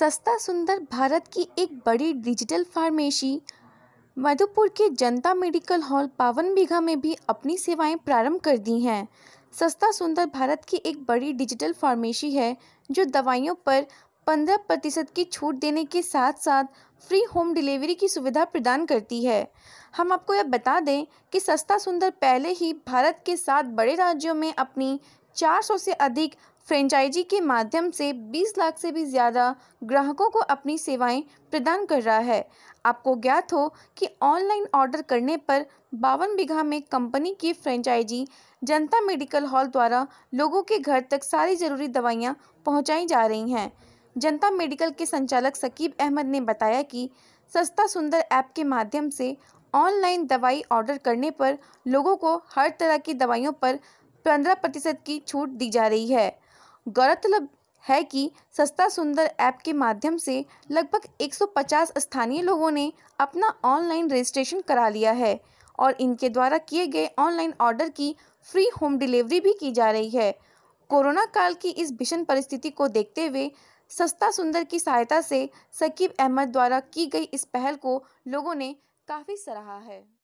सस्ता सुंदर भारत की एक बड़ी डिजिटल फार्मेसी मधुपुर के जनता मेडिकल हॉल पावन बीघा में भी अपनी सेवाएं प्रारंभ कर दी हैं सस्ता सुंदर भारत की एक बड़ी डिजिटल फार्मेसी है जो दवाइयों पर पंद्रह प्रतिशत की छूट देने के साथ साथ फ्री होम डिलीवरी की सुविधा प्रदान करती है हम आपको यह बता दें कि सस्ता सुंदर पहले ही भारत के सात बड़े राज्यों में अपनी 400 से अधिक फ्रेंचाइजी के माध्यम से 20 लाख से भी ज़्यादा ग्राहकों को अपनी सेवाएं प्रदान कर रहा है आपको ज्ञात हो कि ऑनलाइन ऑर्डर करने पर बावन बीघा में कंपनी की फ्रेंचाइजी जनता मेडिकल हॉल द्वारा लोगों के घर तक सारी जरूरी दवाइयां पहुंचाई जा रही हैं जनता मेडिकल के संचालक सकीब अहमद ने बताया कि सस्ता सुंदर ऐप के माध्यम से ऑनलाइन दवाई ऑर्डर करने पर लोगों को हर तरह की दवाइयों पर पंद्रह प्रतिशत की छूट दी जा रही है गौरतलब है कि सस्ता सुंदर ऐप के माध्यम से लगभग 150 स्थानीय लोगों ने अपना ऑनलाइन रजिस्ट्रेशन करा लिया है और इनके द्वारा किए गए ऑनलाइन ऑर्डर की फ्री होम डिलीवरी भी की जा रही है कोरोना काल की इस भीषण परिस्थिति को देखते हुए सस्ता सुंदर की सहायता से सकीब अहमद द्वारा की गई इस पहल को लोगों ने काफ़ी सराहा है